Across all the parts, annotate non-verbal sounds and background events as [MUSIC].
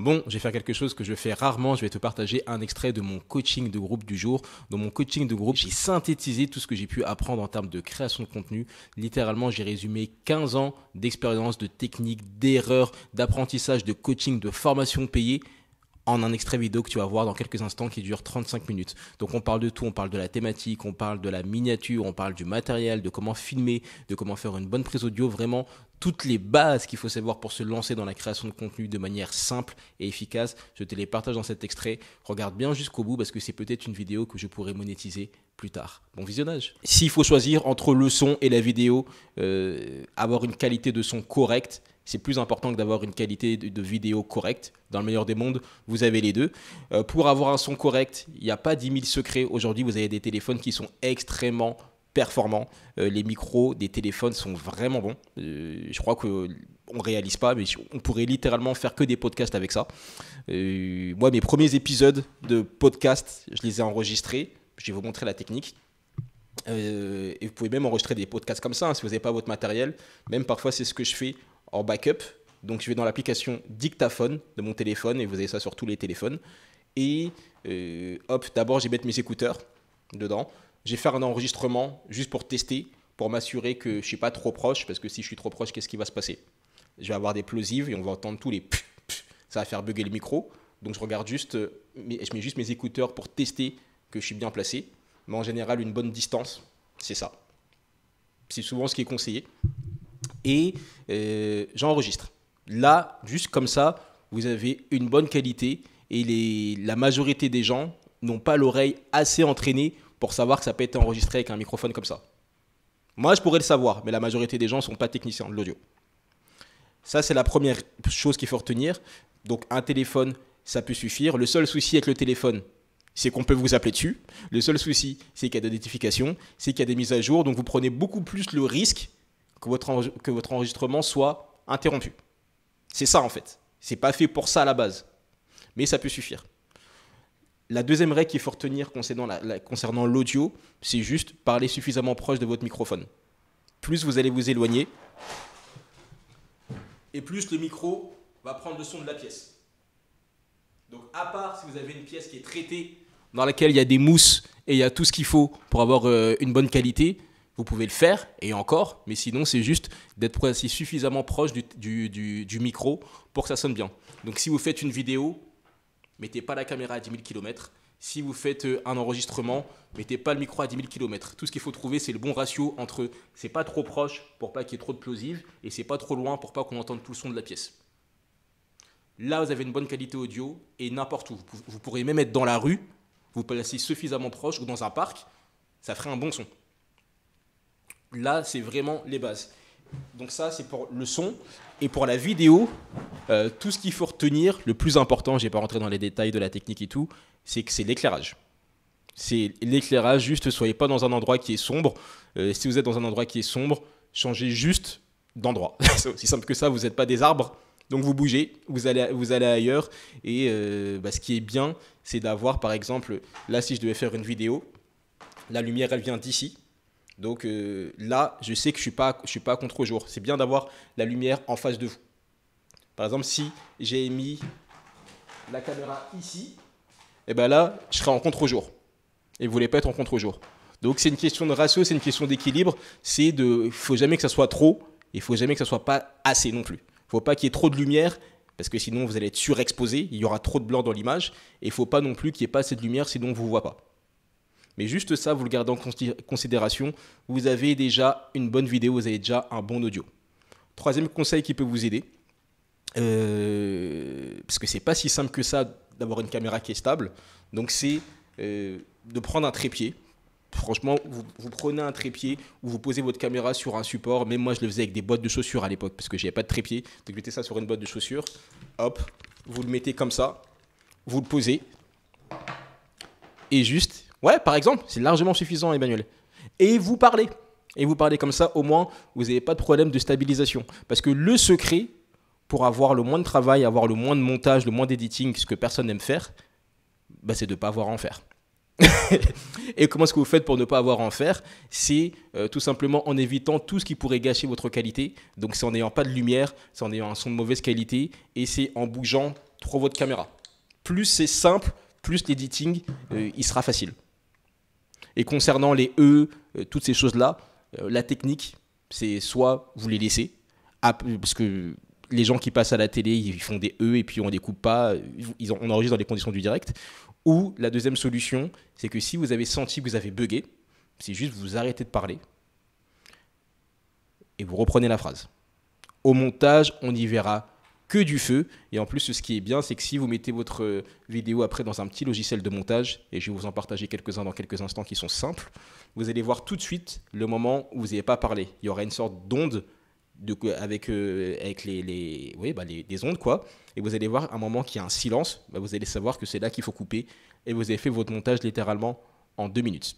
Bon, je vais faire quelque chose que je fais rarement. Je vais te partager un extrait de mon coaching de groupe du jour. Dans mon coaching de groupe, j'ai synthétisé tout ce que j'ai pu apprendre en termes de création de contenu. Littéralement, j'ai résumé 15 ans d'expérience, de techniques, d'erreurs, d'apprentissage, de coaching, de formation payée en un extrait vidéo que tu vas voir dans quelques instants qui dure 35 minutes. Donc on parle de tout, on parle de la thématique, on parle de la miniature, on parle du matériel, de comment filmer, de comment faire une bonne prise audio, vraiment toutes les bases qu'il faut savoir pour se lancer dans la création de contenu de manière simple et efficace. Je te les partage dans cet extrait. Regarde bien jusqu'au bout parce que c'est peut-être une vidéo que je pourrais monétiser plus tard. Bon visionnage. S'il faut choisir entre le son et la vidéo, euh, avoir une qualité de son correcte, c'est plus important que d'avoir une qualité de, vidéo correcte. Dans le meilleur des mondes, vous avez les deux. Euh, pour avoir un son correct, il n'y a pas 10 000 secrets. Aujourd'hui, vous avez des téléphones qui sont extrêmement performants. Euh, les micros des téléphones sont vraiment bons. Euh, je crois que on réalise pas, mais on pourrait littéralement faire que des podcasts avec ça. moi, mes premiers épisodes de podcast, je les ai enregistrés. Je vais vous montrer la technique. et vous pouvez même enregistrer des podcasts comme ça, hein, si vous n'avez pas votre matériel. Même parfois, c'est ce que je fais en backup. Donc je vais dans l'application dictaphone de mon téléphone et vous avez ça sur tous les téléphones. Et euh, hop, d'abord, j'ai mettre mes écouteurs dedans. J'ai faire un enregistrement juste pour tester, pour m'assurer que je suis pas trop proche, parce que si je suis trop proche, qu'est-ce qui va se passer Je vais avoir des plosives et on va entendre tous les pff, ça va faire bugger le micro. Donc je regarde juste, euh, je mets juste mes écouteurs pour tester que je suis bien placé. Mais en général, une bonne distance, c'est ça. C'est souvent ce qui est conseillé et euh, j'enregistre. Là, juste comme ça, vous avez une bonne qualité et la majorité des gens n'ont pas l'oreille assez entraînée pour savoir que ça peut être enregistré avec un microphone comme ça. Moi, je pourrais le savoir, mais la majorité des gens ne sont pas techniciens de l'audio. Ça, c'est la première chose qu'il faut retenir. Donc, un téléphone, ça peut suffire. Le seul souci avec le téléphone, c'est qu'on peut vous appeler dessus. Le seul souci, c'est qu'il y a des notifications, c'est qu'il y a des mises à jour. Donc, vous prenez beaucoup plus le risque que votre, que votre enregistrement soit interrompu. C'est ça en fait. C'est pas fait pour ça à la base. Mais ça peut suffire. La deuxième règle qu'il faut retenir concernant l'audio, c'est juste parler suffisamment proche de votre microphone. Plus vous allez vous éloigner, et plus le micro va prendre le son de la pièce. Donc à part si vous avez une pièce qui est traitée, dans laquelle il y a des mousses et il y a tout ce qu'il faut pour avoir euh, une bonne qualité, vous pouvez le faire, et encore, mais sinon c'est juste d'être suffisamment proche du, micro pour que ça sonne bien. Donc si vous faites une vidéo, mettez pas la caméra à 10 000 km. Si vous faites euh, un enregistrement, mettez pas le micro à 10 000 km. Tout ce qu'il faut trouver, c'est le bon ratio entre c'est pas trop proche pour pas qu'il y ait trop de plosives et c'est pas trop loin pour pas qu'on entende tout le son de la pièce. Là, vous avez une bonne qualité audio et n'importe où. Vous pourrez même être dans la rue, vous placez suffisamment proche ou dans un parc, ça ferait un bon son. Là, c'est vraiment les bases. Donc ça, c'est pour le son. Et pour la vidéo, euh, tout ce qu'il faut retenir, le plus important, je n'ai pas rentré dans les détails de la technique et tout, c'est que c'est l'éclairage. C'est l'éclairage, juste ne soyez pas dans un endroit qui est sombre. Euh, si vous êtes dans un endroit qui est sombre, changez juste d'endroit. [LAUGHS] c'est aussi simple que ça, vous n'êtes pas des arbres. Donc vous bougez, vous allez, vous allez ailleurs. Et euh, bah, ce qui est bien, c'est d'avoir, par exemple, là, si je devais faire une vidéo, la lumière, elle vient d'ici. Donc euh, là, je sais que je ne suis, pas, je suis pas contre-jour. C'est bien d'avoir la lumière en face de vous. Par exemple, si j'ai mis la caméra ici, et eh ben là, je serai en contre-jour. Et vous ne voulez pas être en contre-jour. Donc c'est une question de ratio, c'est une question d'équilibre. C'est de, faut jamais que ça soit trop, il faut jamais que ça soit pas assez non plus. Il faut pas qu'il y ait trop de lumière parce que sinon vous allez être surexposé, il y aura trop de blanc dans l'image, et il ne faut pas non plus qu'il n'y ait pas assez de lumière sinon on vous voyez pas. Mais juste ça, vous le gardez en considération. Vous avez déjà une bonne vidéo, vous avez déjà un bon audio. Troisième conseil qui peut vous aider, euh, parce que c'est pas si simple que ça d'avoir une caméra qui est stable. Donc c'est euh, de prendre un trépied. Franchement, vous, prenez un trépied ou vous posez votre caméra sur un support. Même moi, je le faisais avec des boîtes de chaussures à l'époque parce que je n'avais pas de trépied. Donc vous ça sur une boîte de chaussures. Hop, vous le mettez comme ça, vous le posez et juste Ouais, par exemple, c'est largement suffisant, Emmanuel. Et vous parlez. Et vous parlez comme ça, au moins, vous n'avez pas de problème de stabilisation. Parce que le secret pour avoir le moins de travail, avoir le moins de montage, le moins d'editing, ce que personne n'aime faire, bah, c'est de ne pas avoir à en faire. [LAUGHS] et comment est-ce que vous faites pour ne pas avoir à en faire C'est euh, tout simplement en évitant tout ce qui pourrait gâcher votre qualité. Donc c'est en n'ayant pas de lumière, c'est en ayant un son de mauvaise qualité et c'est en bougeant trop votre caméra. Plus c'est simple, plus l'editing, euh, il sera facile. Et concernant les E, euh, toutes ces choses-là, euh, la technique, c'est soit vous les laissez, parce que les gens qui passent à la télé, ils font des E et puis on ne les coupe pas, ils on enregistre dans les conditions du direct. Ou la deuxième solution, c'est que si vous avez senti que vous avez buggé, c'est juste vous arrêtez de parler et vous reprenez la phrase. Au montage, on y verra que du feu. Et en plus, ce qui est bien, c'est que si vous mettez votre vidéo après dans un petit logiciel de montage, et je vais vous en partager quelques-uns dans quelques instants qui sont simples, vous allez voir tout de suite le moment où vous n'avez pas parlé. Il y aura une sorte d'onde de, avec, euh, avec les, bah, ondes, quoi. Et vous allez voir un moment qui a un silence, bah, vous allez savoir que c'est là qu'il faut couper. Et vous avez fait votre montage littéralement en deux minutes.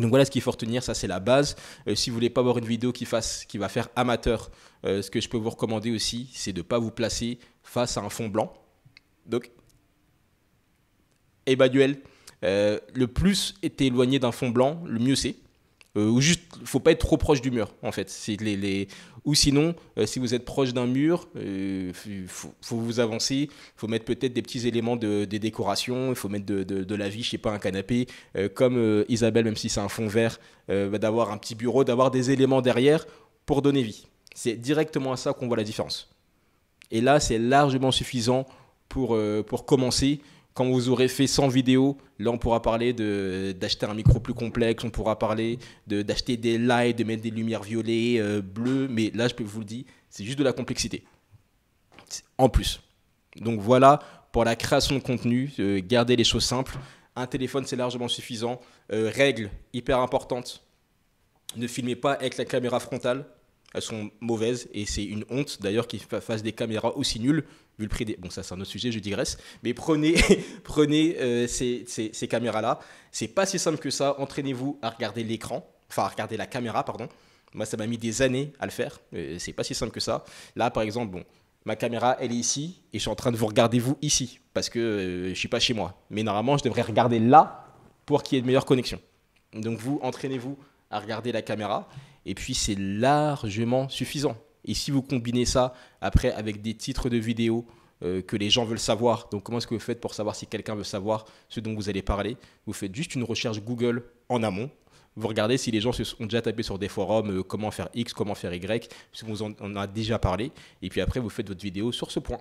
Donc voilà ce qu'il faut retenir, ça c'est la base. Euh, si vous voulez pas avoir une vidéo qui, fasse, qui va faire amateur, euh, ce que je peux vous recommander aussi, c'est de ne pas vous placer face à un fond blanc. Donc, Emmanuel, euh, le plus est éloigné d'un fond blanc, le mieux c'est. Euh, ou juste, faut pas être trop proche du mur, en fait. les... Ou sinon, euh, si vous êtes proche d'un mur, il euh, faut, vous avancer, il faut mettre peut-être des petits éléments de, des décorations, il faut mettre de, la vie, je sais pas, un canapé, comme Isabelle, même si c'est un fond vert, bah, d'avoir un petit bureau, d'avoir des éléments derrière pour donner vie. C'est directement à ça qu'on voit la différence. Et là, c'est largement suffisant pour commencer quand vous aurez fait 100 vidéos, là, on pourra parler d'acheter un micro plus complexe, on pourra parler d'acheter des lights, de mettre des lumières violets, euh, bleues. Mais là, je peux vous le dire, c'est juste de la complexité. En plus. Donc voilà, pour la création de contenu, euh, gardez les choses simples. Un téléphone, c'est largement suffisant. Euh, règle hyper importante ne filmez pas avec la caméra frontale. Elles sont mauvaises et c'est une honte d'ailleurs qu'ils fassent des caméras aussi nulles vu le prix des... Bon, ça c'est un autre sujet, je digresse. Mais prenez, [LAUGHS] prenez euh, ces, caméras-là. C'est pas si simple que ça. Entraînez-vous à regarder l'écran, enfin à regarder la caméra, pardon. Moi, ça m'a mis des années à le faire. Ce c'est pas si simple que ça. Là, par exemple, bon, ma caméra, elle est ici, et je suis en train de vous regarder vous ici, parce que je euh, je suis pas chez moi. Mais normalement, je devrais regarder là pour qu'il y ait de meilleures connexions. Donc vous, entraînez-vous à regarder la caméra, et puis c'est largement suffisant. Et si vous combinez ça après avec des titres de vidéos euh, que les gens veulent savoir, donc comment est-ce que vous faites pour savoir si quelqu'un veut savoir ce dont vous allez parler Vous faites juste une recherche Google en amont. Vous regardez si les gens se sont déjà tapés sur des forums, euh, comment faire X, comment faire Y, si vous en, a déjà parlé. Et puis après, vous faites votre vidéo sur ce point.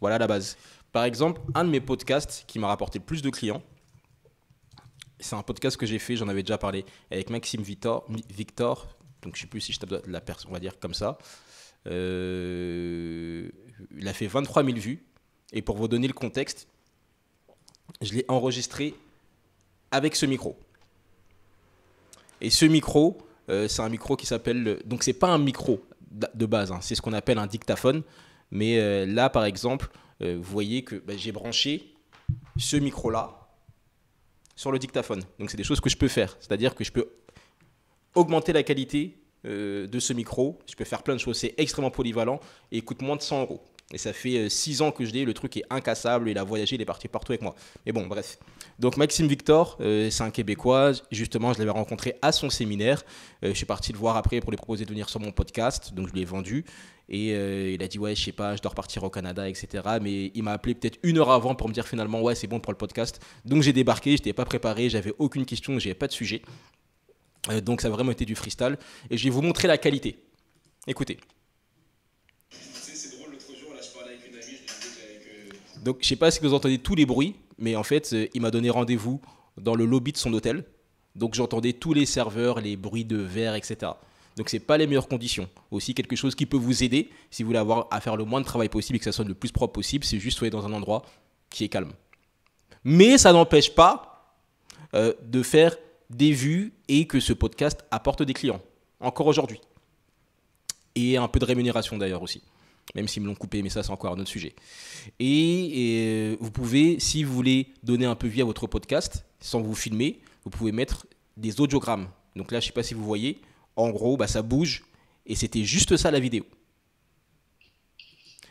Voilà la base. Par exemple, un de mes podcasts qui m'a rapporté le plus de clients, c'est un podcast que j'ai fait, j'en avais déjà parlé, avec Maxime Victor, Victor donc je sais plus si je tape la personne, on va dire comme ça. Euh, il a fait 23 000 vues. Et pour vous donner le contexte, je l'ai enregistré avec ce micro. Et ce micro, euh, c'est un micro qui s'appelle. Donc, c'est pas un micro de base, hein. c'est ce qu'on appelle un dictaphone. Mais euh, là, par exemple, vous voyez que bah, j'ai branché ce micro-là sur le dictaphone. Donc, c'est des choses que je peux faire. C'est-à-dire que je peux augmenter la qualité euh, de ce micro. Je peux faire plein de choses, c'est extrêmement polyvalent et coûte moins de 100 euros. Et ça fait 6 euh, ans que je l'ai, le truc est incassable, il a voyagé, il est parti partout avec moi. Mais bon, bref. Donc Maxime Victor, euh, c'est un Québécois, justement, je l'avais rencontré à son séminaire. je suis parti le voir après pour lui proposer de venir sur mon podcast, donc je lui ai vendu. Et il a dit, ouais, je sais pas, je dois repartir au Canada, etc. Mais il m'a appelé peut-être une heure avant pour me dire finalement, ouais, c'est bon pour le podcast. Donc j'ai débarqué, je n'étais pas préparé, j'avais aucune question, j'avais pas de sujet. Euh, donc ça a vraiment été du freestyle. Et je vais vous montrer la qualité. Écoutez. Donc je sais pas si vous entendez tous les bruits, mais en fait euh, il m'a donné rendez-vous dans le lobby de son hôtel. Donc j'entendais tous les serveurs, les bruits de verre, etc. Donc c'est pas les meilleures conditions. Aussi quelque chose qui peut vous aider si vous voulez avoir à faire le moins de travail possible et que ça sonne le plus propre possible, c'est juste soyez dans un endroit qui est calme. Mais ça n'empêche pas euh, de faire des vues et que ce podcast apporte des clients, encore aujourd'hui. Et un peu de rémunération d'ailleurs aussi, même s'ils me l'ont coupé, mais ça c'est encore un autre sujet. Et, euh, vous pouvez, si vous voulez donner un peu vie à votre podcast, sans vous filmer, vous pouvez mettre des audiogrammes. Donc là, je sais pas si vous voyez, en gros, bah, ça bouge, et c'était juste ça la vidéo.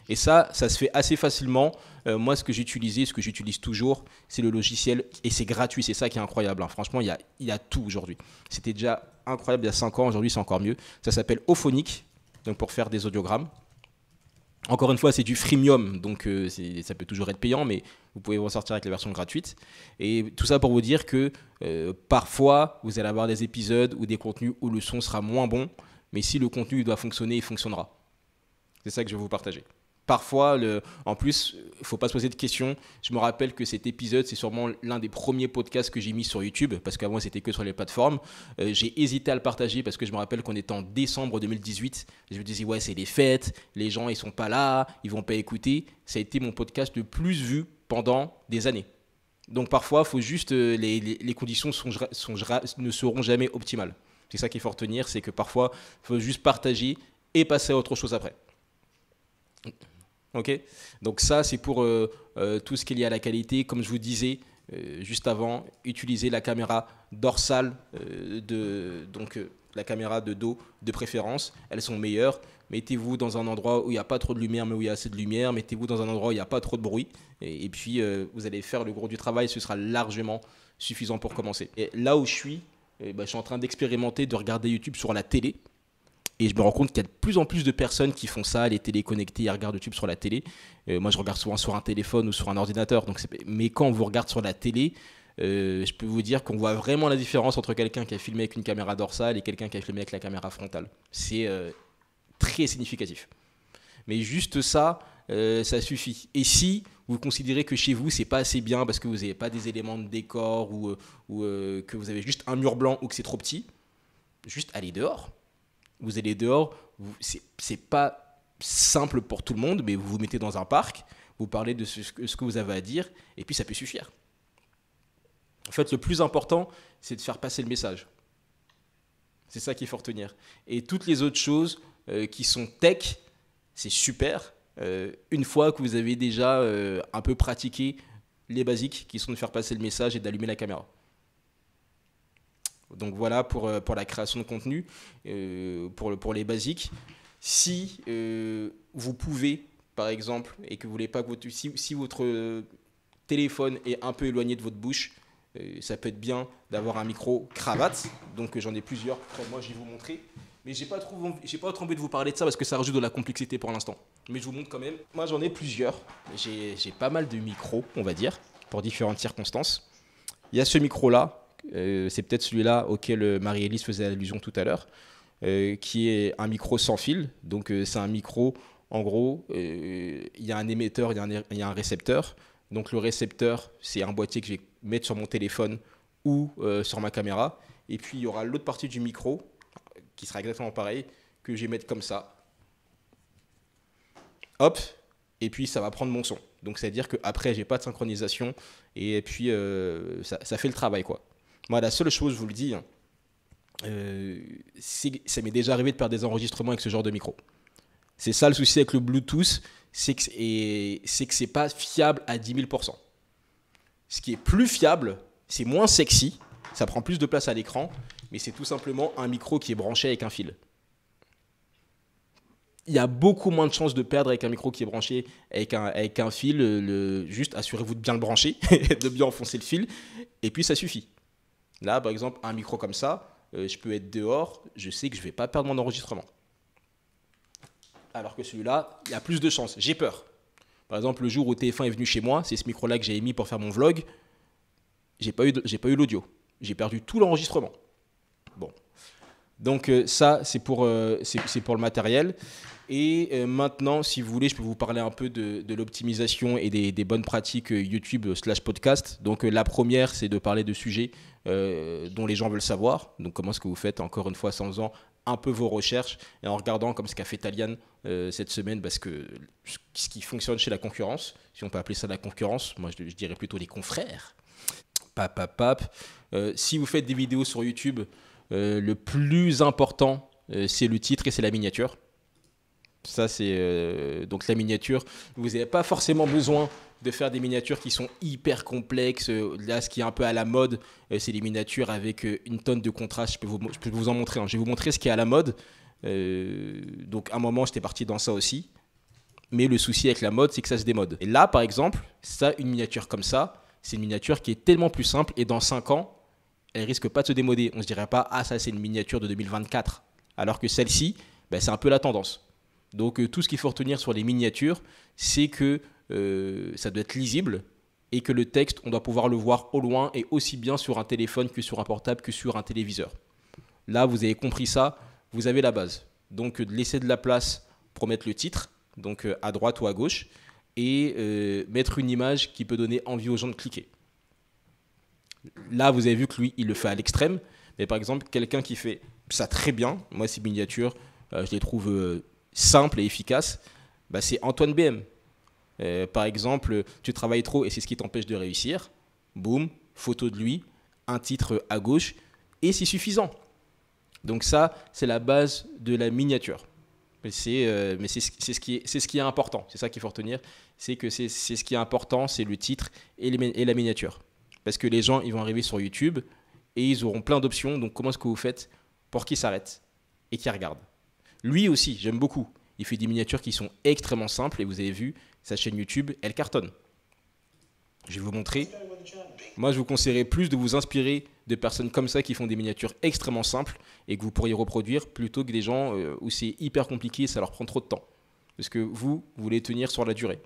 Et ça, ça se fait assez facilement. Euh, moi, ce que j'utilisais, ce que j'utilise toujours, c'est le logiciel et c'est gratuit. C'est ça qui est incroyable. Hein. Franchement, il y a, y a tout aujourd'hui. C'était déjà incroyable il y a 5 ans. Aujourd'hui, c'est encore mieux. Ça s'appelle Ophonic, donc pour faire des audiogrammes. Encore une fois, c'est du freemium, donc euh, ça peut toujours être payant, mais vous pouvez vous sortir avec la version gratuite. Et tout ça pour vous dire que euh, parfois, vous allez avoir des épisodes ou des contenus où le son sera moins bon, mais si le contenu doit fonctionner, il fonctionnera. C'est ça que je vais vous partager parfois, le... en plus, il faut pas se poser de questions. Je me rappelle que cet épisode, c'est sûrement l'un des premiers podcasts que j'ai mis sur YouTube, parce qu'avant, c'était que sur les plateformes. Euh, j'ai hésité à le partager parce que je me rappelle qu'on était en décembre 2018. Je me disais, ouais, c'est les fêtes, les gens, ils sont pas là, ils vont pas écouter. Ça a été mon podcast le plus vu pendant des années. Donc parfois, faut juste euh, les, conditions ne seront jamais optimales. C'est ça qu'il faut retenir, c'est que parfois, il faut juste partager et passer à autre chose après. Ok Donc ça, c'est pour euh, euh, tout ce qui est lié à la qualité. Comme je vous disais euh, juste avant, utilisez la caméra dorsale de donc la caméra de dos de préférence. Elles sont meilleures. Mettez-vous dans un endroit où il n'y a pas trop de lumière, mais où il y a assez de lumière. Mettez-vous dans un endroit où il n'y a pas trop de bruit. Et, puis, vous allez faire le gros du travail. Ce sera largement suffisant pour commencer. là où je suis, eh ben, je suis en train d'expérimenter, de regarder YouTube sur la télé. Et je me rends compte qu'il y a de plus en plus de personnes qui font ça, les téléconnectées ils regardent YouTube sur la télé. Euh, moi, je regarde souvent sur un téléphone ou sur un ordinateur. Donc Mais quand on vous regarde sur la télé, euh, je peux vous dire qu'on voit vraiment la différence entre quelqu'un qui a filmé avec une caméra dorsale et quelqu'un qui a filmé avec la caméra frontale. C'est euh, très significatif. Mais juste ça, ça suffit. Et si vous considérez que chez vous, c'est pas assez bien parce que vous n'avez pas des éléments de décor ou, ou que vous avez juste un mur blanc ou que c'est trop petit, juste allez dehors vous allez dehors, c'est pas simple pour tout le monde, mais vous vous mettez dans un parc, vous parlez de ce, que vous avez à dire, et puis ça peut suffire. En fait, le plus important, c'est de faire passer le message. C'est ça qu'il faut retenir. Et toutes les autres choses euh, qui sont tech, c'est super. Euh, une fois que vous avez déjà euh, un peu pratiqué les basiques qui sont de faire passer le message et d'allumer la caméra. Donc voilà pour, euh, pour la création de contenu, euh, pour, pour les basiques. Si euh, vous pouvez, par exemple, et que vous voulez pas que votre, si, votre téléphone est un peu éloigné de votre bouche, ça peut être bien d'avoir un micro cravate. Donc j'en ai plusieurs moi, je vais vous montrer. Mais j'ai pas trop j'ai pas trop envie de vous parler de ça parce que ça rajoute de la complexité pour l'instant. Mais je vous montre quand même. Moi j'en ai plusieurs. J'ai pas mal de micros, on va dire, pour différentes circonstances. Il y a ce micro là euh, c'est peut-être celui-là auquel euh, Marie-Élise faisait allusion tout à l'heure, euh, qui est un micro sans fil. Donc c'est un micro, en gros, il y a un émetteur, il y, a un récepteur. Donc le récepteur, c'est un boîtier que je vais mettre sur mon téléphone ou sur ma caméra. Et puis il y aura l'autre partie du micro, qui sera exactement pareil, que je vais mettre comme ça. Hop, et puis ça va prendre mon son. Donc c'est-à-dire qu'après, j'ai pas de synchronisation, et puis ça fait le travail, quoi. Moi, la seule chose, je vous le dis, euh, que ça m'est déjà arrivé de perdre des enregistrements avec ce genre de micro. C'est ça le souci avec le Bluetooth, c'est que ce n'est pas fiable à 10 000%. Ce qui est plus fiable, c'est moins sexy, ça prend plus de place à l'écran, mais c'est tout simplement un micro qui est branché avec un fil. Il y a beaucoup moins de chances de perdre avec un micro qui est branché avec un, avec un fil. Le, juste assurez-vous de bien le brancher, [LAUGHS] de bien enfoncer le fil, et puis ça suffit. Là, par exemple, un micro comme ça, euh, je peux être dehors, je sais que je ne vais pas perdre mon enregistrement. Alors que celui-là, il y a plus de chances. J'ai peur. Par exemple, le jour où TF1 est venu chez moi, c'est ce micro-là que j'ai mis pour faire mon vlog, j'ai pas eu, j'ai pas eu l'audio. J'ai perdu tout l'enregistrement. Bon. Donc euh, ça, c'est pour, euh, c'est, pour le matériel. Et maintenant, si vous voulez, je peux vous parler un peu de, l'optimisation et des, bonnes pratiques YouTube slash podcast. Donc la première, c'est de parler de sujets euh, dont les gens veulent savoir. Donc comment est-ce que vous faites, encore une fois, sans faisant un peu vos recherches et en regardant comme ce qu'a fait Talian euh, cette semaine, parce que ce qui fonctionne chez la concurrence, si on peut appeler ça la concurrence, moi je, dirais plutôt les confrères. Pap, euh, si vous faites des vidéos sur YouTube, le plus important, c'est le titre et c'est la miniature. Ça, c'est donc la miniature. Vous n'avez pas forcément besoin de faire des miniatures qui sont hyper complexes. Euh, là, ce qui est un peu à la mode, euh, c'est les miniatures avec euh, une tonne de contraste. Je peux vous, je peux vous en montrer. Je vais vous montrer ce qui est à la mode. donc, à un moment, j'étais parti dans ça aussi. Mais le souci avec la mode, c'est que ça se démode. Et là, par exemple, ça, une miniature comme ça, c'est une miniature qui est tellement plus simple. Et dans 5 ans, elle risque pas de se démoder. On se dirait pas, ah, ça, c'est une miniature de 2024. Alors que celle-ci, bah, c'est un peu la tendance. Donc, tout ce qu'il faut retenir sur les miniatures, c'est que euh, ça doit être lisible et que le texte, on doit pouvoir le voir au loin et aussi bien sur un téléphone que sur un portable que sur un téléviseur. Là, vous avez compris ça, vous avez la base. Donc, laisser de la place pour mettre le titre, donc euh, à droite ou à gauche, et euh, mettre une image qui peut donner envie aux gens de cliquer. Là, vous avez vu que lui, il le fait à l'extrême, mais par exemple, quelqu'un qui fait ça très bien, moi, ces miniatures, je les trouve simples et efficaces, bah, c'est Antoine BM. Euh, par exemple, tu travailles trop et c'est ce qui t'empêche de réussir. Boum, photo de lui, un titre à gauche, et c'est suffisant. Donc ça, c'est la base de la miniature. Mais c'est euh, ce, ce, qui est, important, c'est ça qu'il faut retenir, c'est que c'est ce qui est important, c'est le titre et, et la miniature. Parce que les gens, ils vont arriver sur YouTube et ils auront plein d'options, donc comment est-ce que vous faites pour qu'ils s'arrêtent et qu'ils regardent Lui aussi, j'aime beaucoup. Il fait des miniatures qui sont extrêmement simples et vous avez vu, sa chaîne YouTube, elle cartonne. Je vais vous montrer. Moi, je vous conseillerais plus de vous inspirer de personnes comme ça qui font des miniatures extrêmement simples et que vous pourriez reproduire plutôt que des gens euh, où c'est hyper compliqué et ça leur prend trop de temps. Parce que vous, vous voulez tenir sur la durée.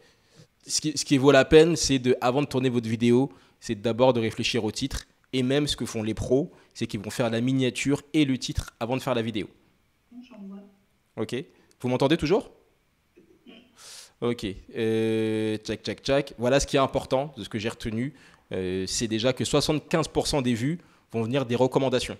Ce qui, ce vaut la peine, c'est de, avant de tourner votre vidéo, c'est d'abord de réfléchir au titre. Et même ce que font les pros, c'est qu'ils vont faire la miniature et le titre avant de faire la vidéo. Ok vous m'entendez toujours Ok. Euh, voilà ce qui est important de ce que j'ai retenu. Euh, c'est déjà que 75% des vues vont venir des recommandations.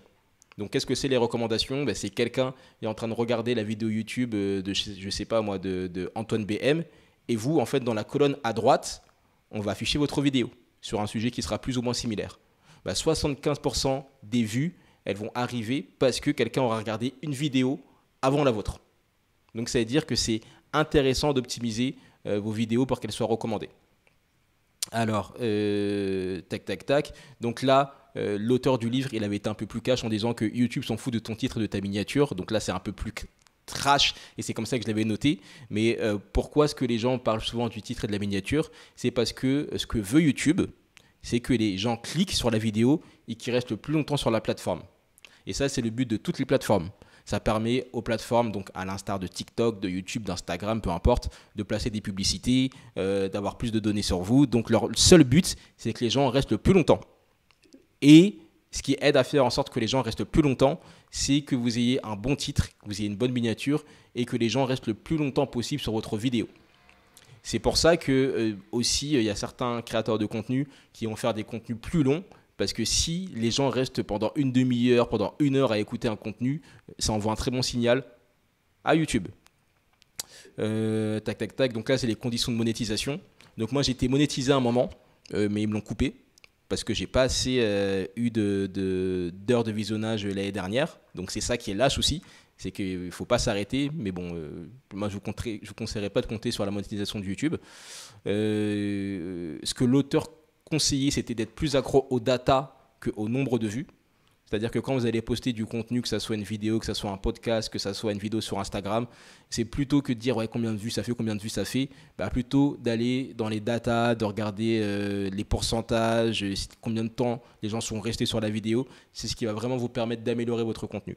Donc, qu'est-ce que c'est les recommandations ben, C'est quelqu'un qui est en train de regarder la vidéo YouTube euh, de, je sais pas moi, de, Antoine BM. Et vous, en fait, dans la colonne à droite, on va afficher votre vidéo sur un sujet qui sera plus ou moins similaire. 75% ben, des vues, elles vont arriver parce que quelqu'un aura regardé une vidéo avant la vôtre. Donc, ça veut dire que c'est intéressant d'optimiser euh, vos vidéos pour qu'elles soient recommandées. Alors, euh, tac, tac, tac. Donc là, euh, l'auteur du livre, il avait été un peu plus cash en disant que YouTube s'en fout de ton titre et de ta miniature. Donc là, c'est un peu plus trash et c'est comme ça que je l'avais noté. Mais pourquoi est-ce que les gens parlent souvent du titre et de la miniature C'est parce que ce que veut YouTube, c'est que les gens cliquent sur la vidéo et qu'ils restent le plus longtemps sur la plateforme. Et ça, c'est le but de toutes les plateformes. Ça permet aux plateformes, donc à l'instar de TikTok, de YouTube, d'Instagram, peu importe, de placer des publicités, euh, d'avoir plus de données sur vous. Donc leur seul but, c'est que les gens restent le plus longtemps. Et ce qui aide à faire en sorte que les gens restent plus longtemps, c'est que vous ayez un bon titre, que vous ayez une bonne miniature et que les gens restent le plus longtemps possible sur votre vidéo. C'est pour ça que euh, aussi euh, il y a certains créateurs de contenu qui vont faire des contenus plus longs parce que si les gens restent pendant une demi-heure, pendant une heure à écouter un contenu, ça envoie un très bon signal à YouTube. Euh, tac, tac, tac. Donc là, c'est les conditions de monétisation. Donc moi, j'étais monétisé à un moment, euh, mais ils me l'ont coupé parce que j'ai pas assez euh, eu d'heures de, de, visionnage l'année dernière. Donc c'est ça qui est là aussi. C'est qu'il ne faut pas s'arrêter. Mais bon, moi, je ne vous, conseillerais pas de compter sur la monétisation de YouTube. ce que l'auteur conseiller, c'était d'être plus accro aux data qu'au nombre de vues. C'est-à-dire que quand vous allez poster du contenu, que ça soit une vidéo, que ça soit un podcast, que ça soit une vidéo sur Instagram, c'est plutôt que de dire ouais, combien de vues ça fait, combien de vues ça fait, bah, plutôt d'aller dans les datas, de regarder euh, les pourcentages, euh, combien de temps les gens sont restés sur la vidéo. C'est ce qui va vraiment vous permettre d'améliorer votre contenu.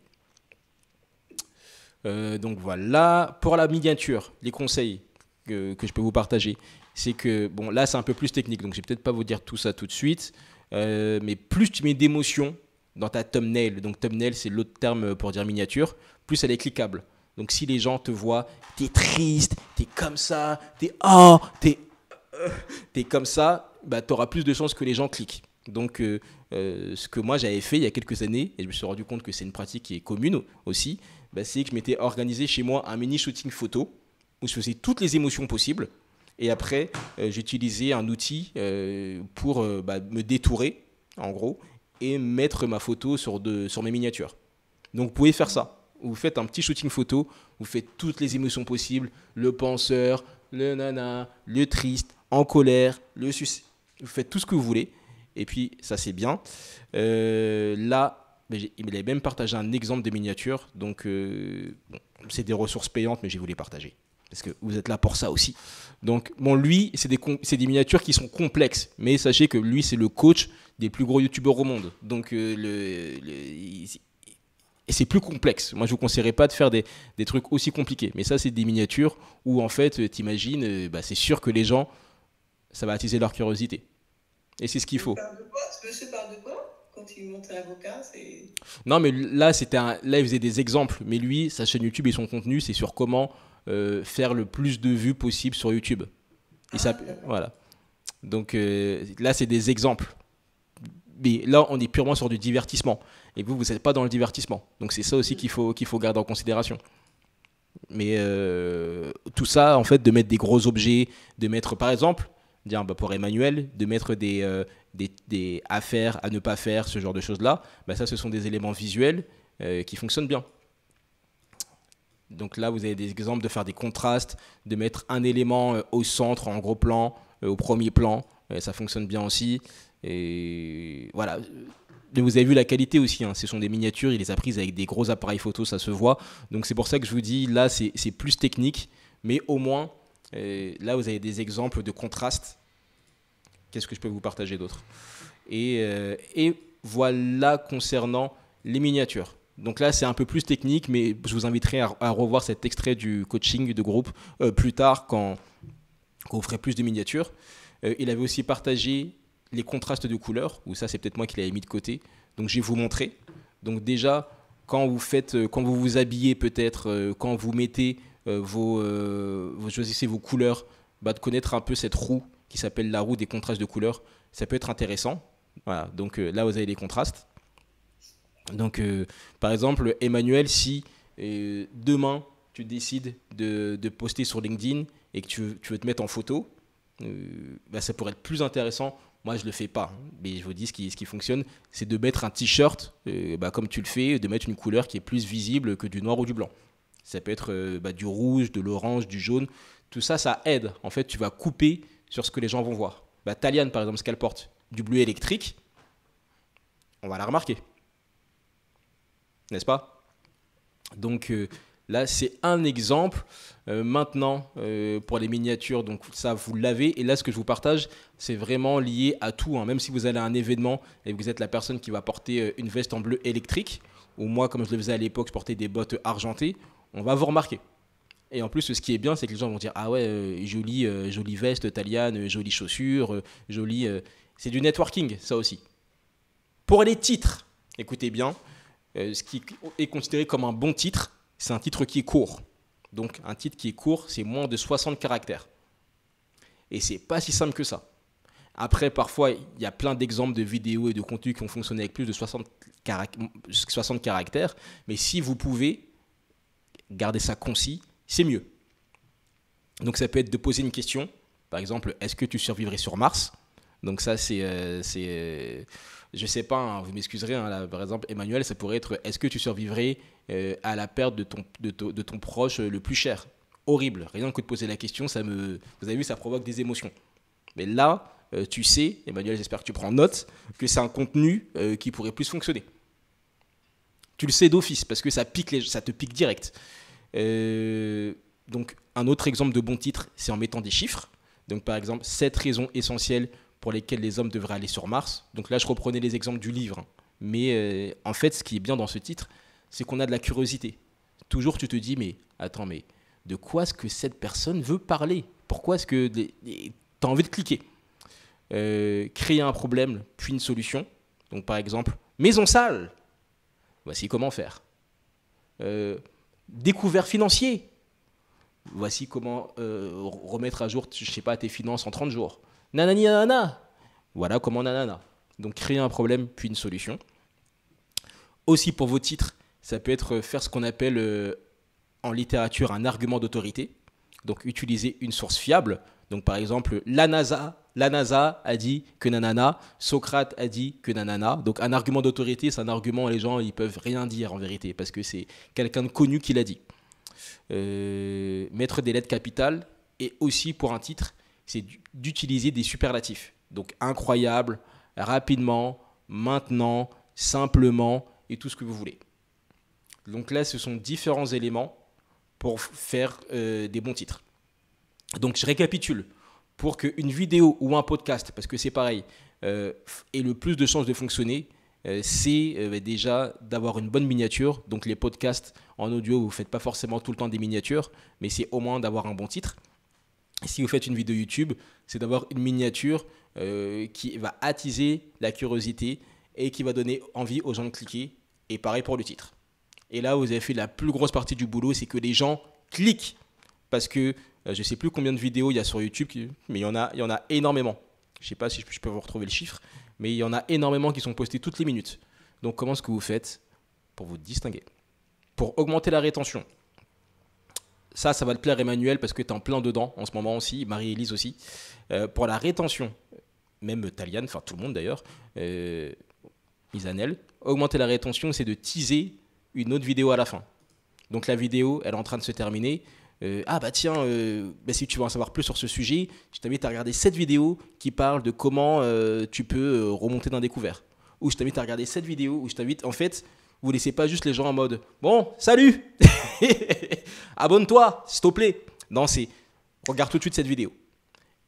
Euh, donc voilà, pour la miniature, les conseils que, que je peux vous partager c'est que, bon, là, c'est un peu plus technique, donc je vais peut-être pas vous dire tout ça tout de suite, euh, mais plus tu mets d'émotions dans ta thumbnail, donc thumbnail, c'est l'autre terme pour dire miniature, plus elle est cliquable. Donc si les gens te voient, tu es triste, tu es comme ça, t'es oh, t'es euh, comme ça, bah, tu auras plus de chances que les gens cliquent. Donc euh, ce que moi j'avais fait il y a quelques années, et je me suis rendu compte que c'est une pratique qui est commune aussi, bah, c'est que je m'étais organisé chez moi un mini shooting photo où je faisais toutes les émotions possibles. Et après, euh, j'utilisais un outil euh, pour euh, bah, me détourer, en gros, et mettre ma photo sur, de, sur mes miniatures. Donc vous pouvez faire ça. Vous faites un petit shooting photo, vous faites toutes les émotions possibles, le penseur, le nana, le triste, en colère, le sus. Vous faites tout ce que vous voulez. Et puis ça c'est bien. là, il m'a même partagé un exemple de miniature. Donc c'est des ressources payantes, mais j'ai voulu partager parce que vous êtes là pour ça aussi. Donc, bon, lui, c'est des, des, miniatures qui sont complexes, mais sachez que lui, c'est le coach des plus gros youtubeurs au monde. Donc, euh, le, et c'est plus complexe. Moi, je vous conseillerais pas de faire des, trucs aussi compliqués. Mais ça, c'est des miniatures où, en fait, euh, t'imagines, euh, bah, c'est sûr que les gens, ça va attiser leur curiosité. Et c'est ce qu'il faut. de quoi non, mais là, c'était un... là, il faisait des exemples. Mais lui, sa chaîne YouTube et son contenu, c'est sur comment euh, faire le plus de vues possible sur YouTube. Et ça... Ah, voilà. Donc euh, là, c'est des exemples. Mais là, on est purement sur du divertissement. Et vous, vous n'êtes pas dans le divertissement. Donc c'est ça aussi qu'il faut, qu'il faut garder en considération. Mais euh, tout ça, en fait, de mettre des gros objets, de mettre, par exemple, dire, bah, pour Emmanuel, de mettre des, des, des, à à ne pas faire, ce genre de choses-là, bah, ça, ce sont des éléments visuels euh, qui fonctionnent bien. Donc là, vous avez des exemples de faire des contrastes, de mettre un élément euh, au centre, en gros plan, euh, au premier plan, ça fonctionne bien aussi. Et voilà. Vous avez vu la qualité aussi, hein. ce sont des miniatures, il les a prises avec des gros appareils photo, ça se voit. Donc c'est pour ça que je vous dis, là c'est plus technique, mais au moins, là vous avez des exemples de contrastes qu'est-ce que je peux vous partager d'autre et, euh, et, voilà concernant les miniatures. Donc là, c'est un peu plus technique, mais je vous inviterai à, revoir cet extrait du coaching de groupe euh, plus tard quand, quand, on ferait plus de miniatures. Euh, il avait aussi partagé les contrastes de couleurs, ou ça, c'est peut-être moi qui l'avais mis de côté. Donc je vais vous montrer. Donc déjà, quand vous faites, quand vous vous habillez peut-être, quand vous mettez vos, vous choisissez vos couleurs, bah, de connaître un peu cette roue qui s'appelle la roue des contrastes de couleurs. Ça peut être intéressant. Voilà, donc euh, là, vous avez les contrastes. Donc, euh, par exemple, Emmanuel, si euh, demain, tu décides de, de, poster sur LinkedIn et que tu, tu veux te mettre en photo, bah, ça pourrait être plus intéressant. Moi, je ne le fais pas, hein. mais je vous dis ce qui, ce qui fonctionne, c'est de mettre un t-shirt, bah, comme tu le fais, de mettre une couleur qui est plus visible que du noir ou du blanc. Ça peut être bah, du rouge, de l'orange, du jaune. Tout ça, ça aide. En fait, tu vas couper sur ce que les gens vont voir. Bah, par exemple, ce qu'elle porte, du bleu électrique, on va la remarquer. N'est-ce pas Donc euh, là, c'est un exemple. Euh, maintenant, euh, pour les miniatures, donc ça, vous l'avez. Et là, ce que je vous partage, c'est vraiment lié à tout. Hein. Même si vous allez à un événement et que vous êtes la personne qui va porter une veste en bleu électrique, ou moi, comme je le faisais à l'époque, je portais des bottes argentées, on va vous remarquer. Et en plus, ce qui est bien, c'est que les gens vont dire Ah ouais, euh, jolie, euh, jolie veste, italienne, euh, jolie chaussure, jolie. C'est du networking, ça aussi. Pour les titres, écoutez bien, ce qui est considéré comme un bon titre, c'est un titre qui est court. Donc, un titre qui est court, c'est moins de 60 caractères. Et c'est pas si simple que ça. Après, parfois, il y a plein d'exemples de vidéos et de contenus qui ont fonctionné avec plus de 60, 60 caractères. Mais si vous pouvez garder ça concis, c'est mieux. Donc ça peut être de poser une question, par exemple, est-ce que tu survivrais sur Mars Donc ça, c'est... Je euh, c'est euh, je sais pas, hein, vous m'excuserez, hein, par exemple, Emmanuel, ça pourrait être est-ce que tu survivrais euh, à la perte de ton, de, ton proche le plus cher Horrible. Rien que de poser la question, ça me, vous avez vu, ça provoque des émotions. Mais là, tu sais, Emmanuel, j'espère que tu prends note, que c'est un contenu qui pourrait plus fonctionner. Tu le sais d'office parce que ça, pique les, ça te pique direct. Euh, donc, un autre exemple de bon titre, c'est en mettant des chiffres. Donc, par exemple, 7 raisons essentielles pour lesquelles les hommes devraient aller sur Mars. Donc là, je reprenais les exemples du livre. Mais euh, en fait, ce qui est bien dans ce titre, c'est qu'on a de la curiosité. Toujours, tu te dis, mais attends, mais de quoi est-ce que cette personne veut parler Pourquoi est-ce que tu as envie de cliquer euh, Créer un problème, puis une solution. Donc, par exemple, maison sale. Voici comment faire découvert financier. Voici comment euh, remettre à jour, je sais pas, tes finances en 30 jours. Nanani nanana. Voilà comment nanana. Donc créer un problème puis une solution. Aussi pour vos titres, ça peut être euh, faire ce qu'on appelle euh, en littérature un argument d'autorité. Donc utiliser une source fiable donc par exemple, la NASA, la NASA a dit que nanana, Socrate a dit que nanana. Donc un argument d'autorité, c'est un argument, les gens ils peuvent rien dire en vérité parce que c'est quelqu'un de connu qui l'a dit. Euh, mettre des lettres capitales et aussi pour un titre, c'est d'utiliser des superlatifs. Donc incroyable, rapidement, maintenant, simplement et tout ce que vous voulez. Donc là, ce sont différents éléments pour faire euh, des bons titres. Donc je récapitule pour qu'une vidéo ou un podcast, parce que c'est pareil, euh, ait le plus de chances de fonctionner, euh, c'est euh, bah, déjà d'avoir une bonne miniature. Donc les podcasts en audio, vous ne faites pas forcément tout le temps des miniatures, mais c'est au moins d'avoir un bon titre. Si vous faites une vidéo YouTube, c'est d'avoir une miniature qui va attiser la curiosité et qui va donner envie aux gens de cliquer. Et pareil pour le titre. Et là, vous avez fait la plus grosse partie du boulot, c'est que les gens cliquent parce que euh, je ne sais plus combien de vidéos il y a sur YouTube, mais il y en a, il y en a énormément. Je ne sais pas si je peux vous retrouver le chiffre, mais il y en a énormément qui sont postés toutes les minutes. Donc comment est-ce que vous faites pour vous distinguer Pour augmenter la rétention. Ça, ça va te plaire Emmanuel parce que tu es en plein dedans en ce moment aussi, Marie-Élise aussi. Euh, pour la rétention, même Taliane, enfin tout le monde d'ailleurs, euh, Isanel, augmenter la rétention, c'est de teaser une autre vidéo à la fin. Donc la vidéo, elle est en train de se terminer. Euh, ah bah tiens, euh, bah, si tu veux en savoir plus sur ce sujet, je t'invite à regarder cette vidéo qui parle de comment euh, tu peux remonter d'un découvert. Ou je t'invite à regarder cette vidéo, où je t'invite, en fait, vous laissez pas juste les gens en mode Bon, salut [LAUGHS] Abonne-toi, s'il te plaît Non, c'est Regarde tout de suite cette vidéo.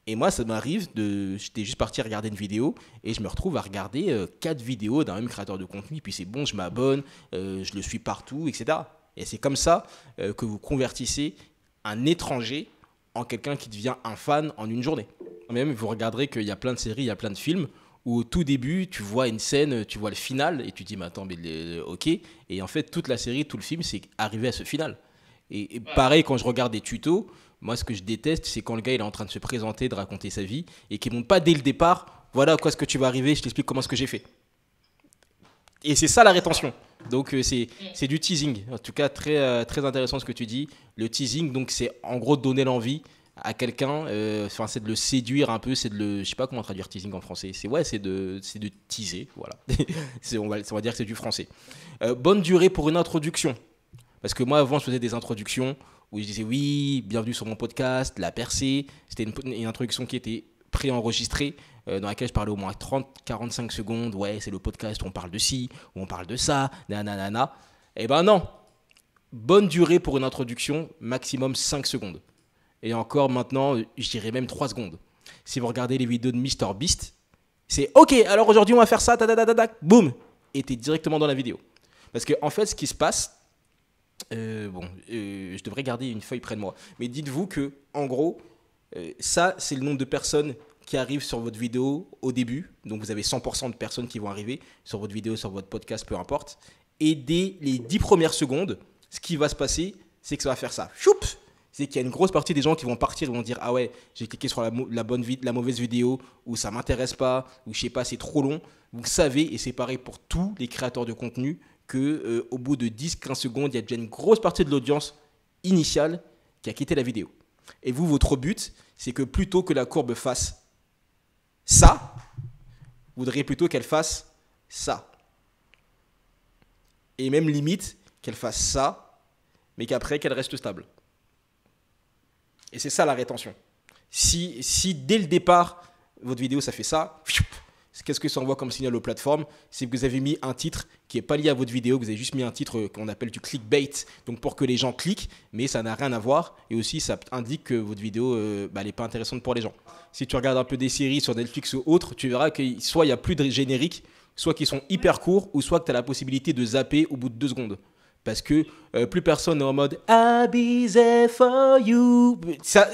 Et moi, ça m'arrive de. J'étais juste parti regarder une vidéo et je me retrouve à regarder quatre vidéos d'un même créateur de contenu. puis c'est bon, je m'abonne, je le suis partout, etc. Et c'est comme ça que vous convertissez un étranger en quelqu'un qui devient un fan en une journée. Même vous regarderez qu'il y a plein de séries, il y a plein de films où au tout début, tu vois une scène, tu vois le final, et tu dis, mais attends, mais ok. Et en fait, toute la série, tout le film, c'est arrivé à ce final. Et, pareil, quand je regarde des tutos, moi, ce que je déteste, c'est quand le gars, il est en train de se présenter, de raconter sa vie, et qu'il ne pas dès le départ, voilà quoi est ce que tu vas arriver, je t'explique comment ce que j'ai fait. Et c'est ça la rétention. Donc euh, c'est du teasing. En tout cas, très euh, très intéressant ce que tu dis. Le teasing, donc c'est en gros donner l'envie à quelqu'un. Euh, c'est de le séduire un peu. C'est de le, je sais pas comment traduire teasing en français. C'est ouais, c'est de de teaser. Voilà. [LAUGHS] on va va dire que c'est du français. bonne durée pour une introduction. Parce que moi avant, je faisais des introductions où je disais oui, bienvenue sur mon podcast, la percée. C'était une, une introduction qui était préenregistrée. Euh, dans laquelle je parlais au moins 30-45 secondes. Ouais, c'est le podcast où on parle de ci, où on parle de ça, nanana. Eh ben non Bonne durée pour une introduction, maximum 5 secondes. Et encore maintenant, je dirais même 3 secondes. Si vous regardez les vidéos de Mister Beast, c'est OK, alors aujourd'hui on va faire ça, ta da ta boum Et t'es directement dans la vidéo. Parce que en fait, ce qui se passe, euh, bon, euh, je devrais garder une feuille près de moi. Mais dites-vous que, en gros, ça, c'est le nombre de personnes qui arrivent sur votre vidéo au début. Donc vous avez 100% de personnes qui vont arriver sur votre vidéo, sur votre podcast, peu importe. Et dès les 10 premières secondes, ce qui va se passer, c'est que ça va faire ça. Choup C'est qu'il y a une grosse partie des gens qui vont partir et vont dire Ah ouais, j'ai cliqué sur la, la bonne la mauvaise vidéo, ou ça m'intéresse pas, ou je sais pas, c'est trop long. Vous savez, et c'est pareil pour tous les créateurs de contenu, que euh, au bout de 10-15 secondes, il y a déjà une grosse partie de l'audience initiale qui a quitté la vidéo. Et vous, votre but, c'est que plutôt que la courbe fasse ça, vous voudriez plutôt qu'elle fasse ça. Et même limite, qu'elle fasse ça, mais qu'après, qu'elle reste stable. Et c'est ça la rétention. Si, si dès le départ, votre vidéo, ça fait ça, Qu'est-ce que ça envoie comme signal aux plateformes C'est que vous avez mis un titre qui n'est pas lié à votre vidéo, vous avez juste mis un titre euh, qu'on appelle du clickbait, donc pour que les gens cliquent, mais ça n'a rien à voir. Et aussi, ça indique que votre vidéo n'est euh, bah, pas intéressante pour les gens. Si tu regardes un peu des séries sur Netflix ou autre, tu verras que soit il n'y a plus de génériques, soit qu'ils sont hyper courts, ou soit que tu as la possibilité de zapper au bout de deux secondes. Parce que euh, plus personne n'est en mode I'll for you. [LAUGHS] Ça,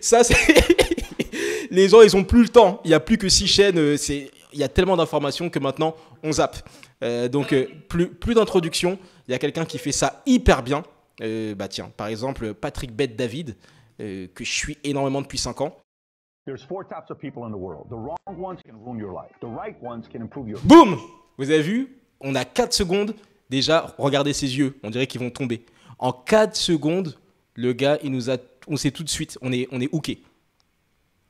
c'est. [LAUGHS] les gens, ils ont plus le temps. Il n'y a plus que six chaînes. C'est il y a tellement d'informations que maintenant, on zappe. Euh, donc, euh, plus, plus d'introduction. Il y a quelqu'un qui fait ça hyper bien. Euh, bah tiens, par exemple, Patrick Bette David, que je suis énormément depuis 5 ans. Boum Vous avez vu On a 4 secondes. Déjà, regardez ses yeux. On dirait qu'ils vont tomber. En 4 secondes, le gars, il nous a, on sait tout de suite, on est, on est hooké.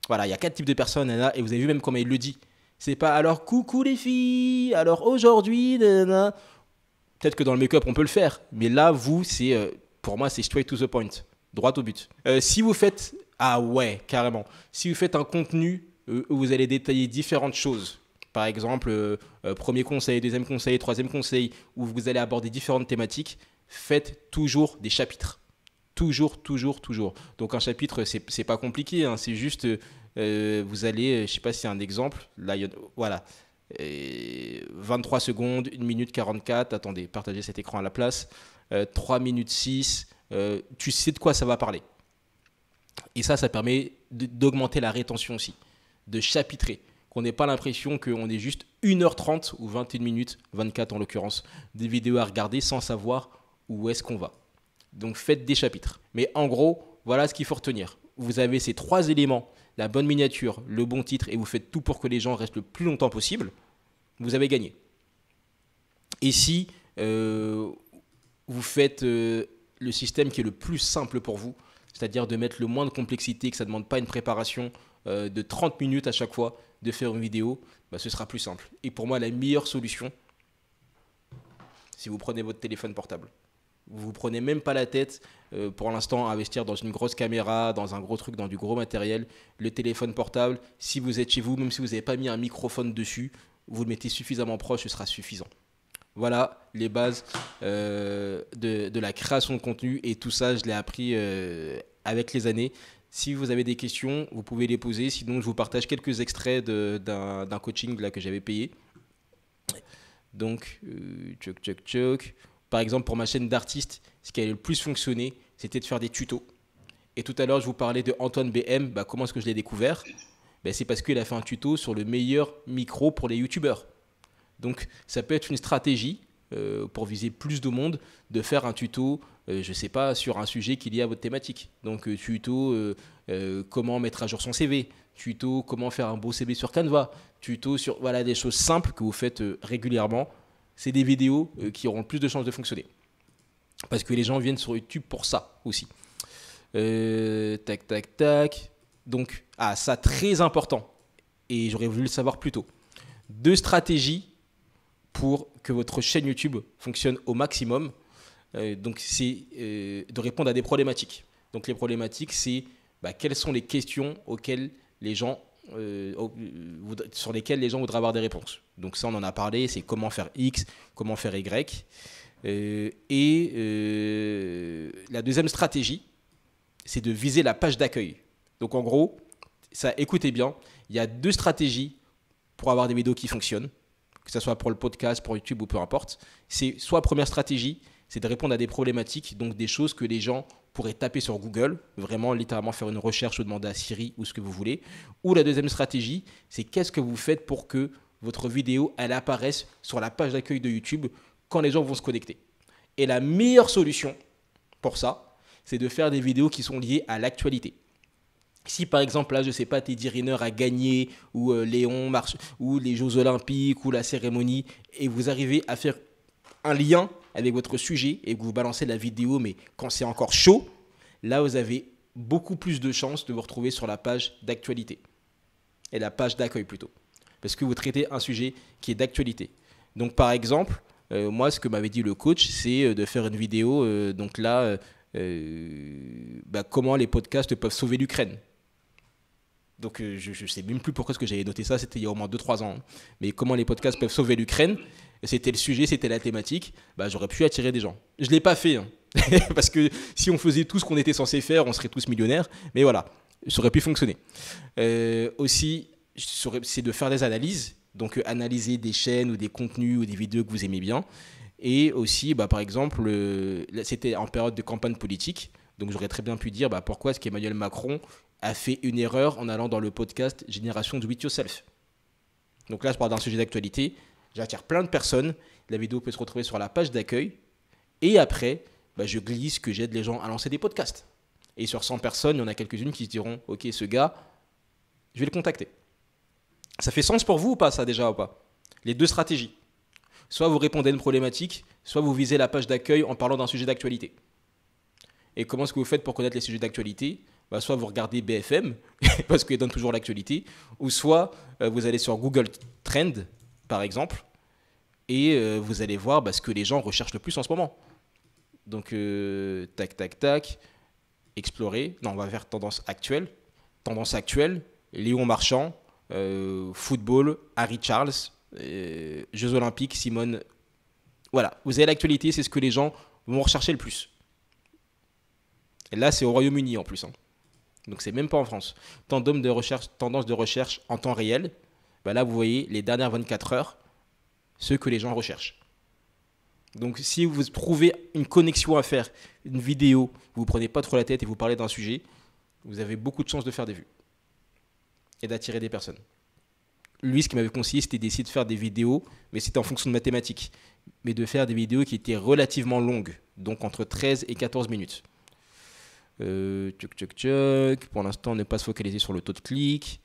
Voilà, il y a 4 types de personnes, là, et vous avez vu même comment il le dit. C'est pas alors coucou les filles, alors aujourd'hui. Peut-être que dans le make-up on peut le faire, mais là, vous, c'est euh, pour moi, c'est straight to the point, droit au but. Euh, si vous faites. Ah ouais, carrément. Si vous faites un contenu euh, où vous allez détailler différentes choses, par exemple, premier conseil, deuxième conseil, troisième conseil, où vous allez aborder différentes thématiques, faites toujours des chapitres. Toujours, toujours, toujours. Donc un chapitre, c'est pas compliqué, hein. c'est juste euh, vous allez, euh, je sais pas si c'est un exemple, là, voilà, 23 euh, secondes, 1 minute 44, attendez, partagez cet écran à la place, 3 minutes 6, tu sais de quoi ça va parler. Et ça, ça permet d'augmenter la rétention aussi, de chapitrer, qu'on n'ait pas l'impression qu'on est juste 1h30 ou 21 minutes, 24 en l'occurrence, des vidéos à regarder sans savoir où est-ce qu'on va. Donc faites des chapitres. Mais en gros, voilà ce qu'il faut retenir. Vous avez ces trois éléments la bonne miniature, le bon titre, et vous faites tout pour que les gens restent le plus longtemps possible, vous avez gagné. Et si euh, vous faites euh, le système qui est le plus simple pour vous, c'est-à-dire de mettre le moins de complexité, que ça ne demande pas une préparation euh, de 30 minutes à chaque fois de faire une vidéo, bah, ce sera plus simple. Et pour moi, la meilleure solution, si vous prenez votre téléphone portable, vous vous prenez même pas la tête euh, pour l'instant investir dans une grosse caméra, dans un gros truc, dans du gros matériel, le téléphone portable, si vous êtes chez vous, même si vous n'avez pas mis un microphone dessus, vous le mettez suffisamment proche, ce sera suffisant. Voilà les bases euh, de, la création de contenu et tout ça, je l'ai appris euh, avec les années. Si vous avez des questions, vous pouvez les poser. Sinon, je vous partage quelques extraits d'un coaching là, que j'avais payé. Donc, euh, choc Par exemple, pour ma chaîne d'artistes, ce qui a le plus fonctionné, c'était de faire des tutos. Et tout à l'heure, je vous parlais de Antoine BM. Bah, comment est-ce que je l'ai découvert bah, C'est parce qu'il a fait un tuto sur le meilleur micro pour les youtubeurs. Donc, ça peut être une stratégie euh, pour viser plus de monde de faire un tuto, euh, je ne sais pas, sur un sujet qui est lié à votre thématique. Donc, euh, tuto comment mettre à jour son CV, tuto comment faire un beau CV sur Canva, tuto sur voilà, des choses simples que vous faites régulièrement. C'est des vidéos qui auront le plus de chances de fonctionner. Parce que les gens viennent sur YouTube pour ça aussi. Euh, tac, tac, tac. Donc, ah, ça, très important. Et j'aurais voulu le savoir plus tôt. Deux stratégies pour que votre chaîne YouTube fonctionne au maximum. Euh, donc, c'est euh, de répondre à des problématiques. Donc, les problématiques, c'est bah, quelles sont les questions auxquelles les gens sur lesquelles les gens voudraient avoir des réponses. Donc ça, on en a parlé, c'est comment faire X, comment faire Y. Euh, et euh, la deuxième stratégie, c'est de viser la page d'accueil. Donc en gros, ça, écoutez bien, il y a deux stratégies pour avoir des vidéos qui fonctionnent, que ce soit pour le podcast, pour YouTube ou peu importe. C'est soit première stratégie, c'est de répondre à des problématiques, donc des choses que les gens pourraient taper sur Google, vraiment littéralement faire une recherche ou demander à Siri ou ce que vous voulez. Ou la deuxième stratégie, c'est qu'est-ce que vous faites pour que votre vidéo elle apparaisse sur la page d'accueil de YouTube quand les gens vont se connecter. Et la meilleure solution pour ça, c'est de faire des vidéos qui sont liées à l'actualité. Si par exemple là, je sais pas, Teddy Riner a gagné ou euh, Léon marche ou les Jeux Olympiques ou la cérémonie et vous arrivez à faire un lien avec votre sujet et que vous balancez la vidéo, mais quand c'est encore chaud, là vous avez beaucoup plus de chances de vous retrouver sur la page d'actualité et la page d'accueil plutôt, parce que vous traitez un sujet qui est d'actualité. Donc par exemple, euh, moi, ce que m'avait dit le coach, c'est euh, de faire une vidéo, euh, donc là, bah, comment les podcasts peuvent sauver l'Ukraine. Donc je ne sais même plus pourquoi ce que j'avais noté ça, c'était il y a au moins 2-3 ans. Hein. Mais comment les podcasts peuvent sauver l'Ukraine, c'était le sujet, c'était la thématique, bah, j'aurais pu attirer des gens. Je ne l'ai pas fait, hein. [LAUGHS] parce que si on faisait tout ce qu'on était censé faire, on serait tous millionnaires. Mais voilà, ça aurait pu fonctionner. aussi, c'est de faire des analyses donc euh, analyser des chaînes ou des contenus ou des vidéos que vous aimez bien. Et aussi, bah, par exemple, euh, c'était en période de campagne politique, donc j'aurais très bien pu dire bah, pourquoi est-ce qu'Emmanuel Macron a fait une erreur en allant dans le podcast Génération Do It Yourself. Donc là, je parle d'un sujet d'actualité, j'attire plein de personnes, la vidéo peut se retrouver sur la page d'accueil, et après, bah, je glisse que j'aide les gens à lancer des podcasts. Et sur 100 personnes, il y en a quelques-unes qui se diront, ok, ce gars, je vais le contacter. Ça fait sens pour vous ou pas, ça déjà ou pas Les deux stratégies. Soit vous répondez à une problématique, soit vous visez la page d'accueil en parlant d'un sujet d'actualité. Et comment est-ce que vous faites pour connaître les sujets d'actualité bah, Soit vous regardez BFM, [LAUGHS] parce qu'il donne toujours l'actualité, ou soit euh, vous allez sur Google Trend, par exemple, et euh, vous allez voir bah, ce que les gens recherchent le plus en ce moment. Donc, euh, tac, tac, tac, explorer. Non, on va vers tendance actuelle. Tendance actuelle, Léon Marchand, euh, football, Harry Charles, Jeux Olympiques, Simone. Voilà, vous avez l'actualité, c'est ce que les gens vont rechercher le plus. Et là, c'est au Royaume-Uni en plus. Hein. Donc, c'est même pas en France. Tendance de recherche, tendance de recherche en temps réel. Bah là, vous voyez les dernières 24 heures, ce que les gens recherchent. Donc, si vous trouvez une connexion à faire, une vidéo, vous ne prenez pas trop la tête et vous parlez d'un sujet, vous avez beaucoup de chances de faire des vues d'attirer des personnes. Lui, ce qu'il m'avait conseillé, c'était d'essayer de faire des vidéos, mais c'était en fonction de mathématiques, mais de faire des vidéos qui étaient relativement longues, donc entre 13 et 14 minutes. Euh, tchuk Pour l'instant, ne pas se focaliser sur le taux de clic.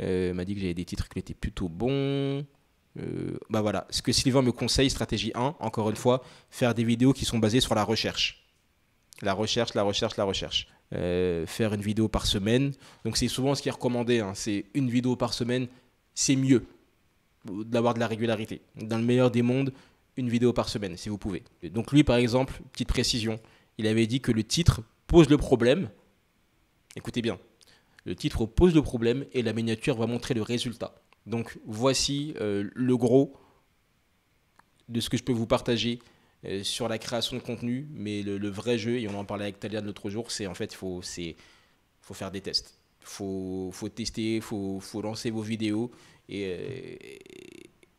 Euh, m'a dit que j'avais des titres qui étaient plutôt bons. Euh, bah voilà, ce que Sylvain me conseille, stratégie 1, encore une fois, faire des vidéos qui sont basées sur la recherche. La recherche, la recherche, la recherche. Euh, faire une vidéo par semaine. Donc c'est souvent ce qui est recommandé, hein. c'est une vidéo par semaine, c'est mieux d'avoir de la régularité. Dans le meilleur des mondes, une vidéo par semaine, si vous pouvez. Donc lui, par exemple, petite précision, il avait dit que le titre pose le problème. Écoutez bien, le titre pose le problème et la miniature va montrer le résultat. Donc voici euh, le gros de ce que je peux vous partager euh, sur la création de contenu, mais le, vrai jeu, et on en parlait avec Talia l'autre jour, c'est en fait, il faut, faut faire des tests. Il faut, tester, il faut, lancer vos vidéos. Euh,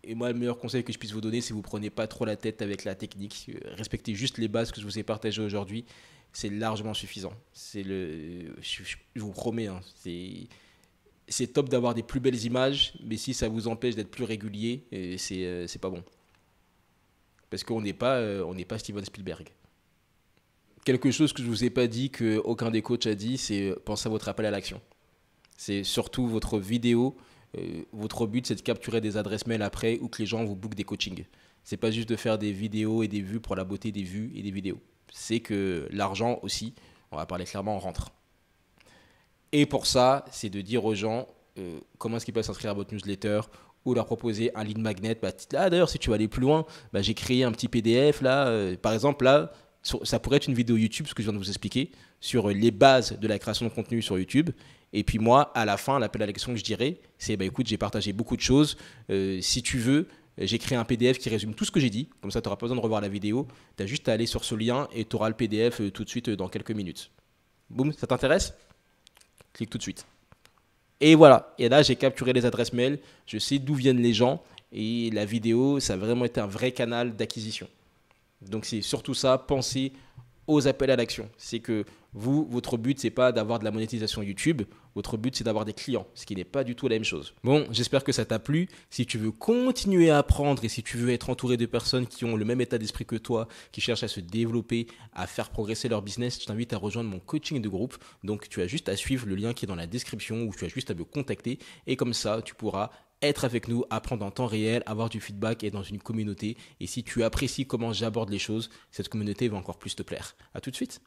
et, moi, le meilleur conseil que je puisse vous donner, c'est vous prenez pas trop la tête avec la technique. Euh, respectez juste les bases que je vous ai partagées aujourd'hui. C'est largement suffisant. C'est le, je, vous promets, hein, c'est c'est top d'avoir des plus belles images, mais si ça vous empêche d'être plus régulier, c'est pas bon. Parce qu'on n'est pas, euh, on pas Steven Spielberg. Quelque chose que je ne vous ai pas dit, que aucun des coachs a dit, c'est euh, pensez à votre appel à l'action. C'est surtout votre vidéo. Euh, votre but, c'est de capturer des adresses mail après ou que les gens vous bookent des coachings. Ce n'est pas juste de faire des vidéos et des vues pour la beauté des vues et des vidéos. C'est que l'argent aussi, on va parler clairement, on rentre. Et pour ça, c'est de dire aux gens comment est-ce qu'ils peuvent s'inscrire à votre newsletter ou leur proposer un lead magnet. Bah, ah, d'ailleurs, si tu veux aller plus loin, bah, j'ai créé un petit PDF là. Euh, par exemple, là, ça pourrait être une vidéo YouTube, ce que je viens de vous expliquer, sur euh, les bases de la création de contenu sur YouTube. Et puis moi, à la fin, l'appel à l'action que je dirais, c'est bah, écoute, j'ai partagé beaucoup de choses. Euh, si tu veux, j'ai créé un PDF qui résume tout ce que j'ai dit. Comme ça, tu n'auras pas besoin de revoir la vidéo. Tu as juste à aller sur ce lien et tu auras le PDF tout de suite dans quelques minutes. Boum, ça t'intéresse Clique tout de suite. Et voilà. Et là, j'ai capturé les adresses mail. Je sais d'où viennent les gens. Et la vidéo, ça a vraiment été un vrai canal d'acquisition. Donc, c'est surtout ça. Pensez aux appels à l'action. C'est que vous, votre but, c'est pas d'avoir de la monétisation YouTube. Votre but, c'est d'avoir des clients, ce qui n'est pas du tout la même chose. Bon, j'espère que ça t'a plu. Si tu veux continuer à apprendre et si tu veux être entouré de personnes qui ont le même état d'esprit que toi, qui cherchent à se développer, à faire progresser leur business, je t'invite à rejoindre mon coaching de groupe. Donc, tu as juste à suivre le lien qui est dans la description ou tu as juste à me contacter et comme ça, tu pourras être avec nous, apprendre en temps réel, avoir du feedback et dans une communauté. Et si tu apprécies comment j'aborde les choses, cette communauté va encore plus te plaire. À tout de suite.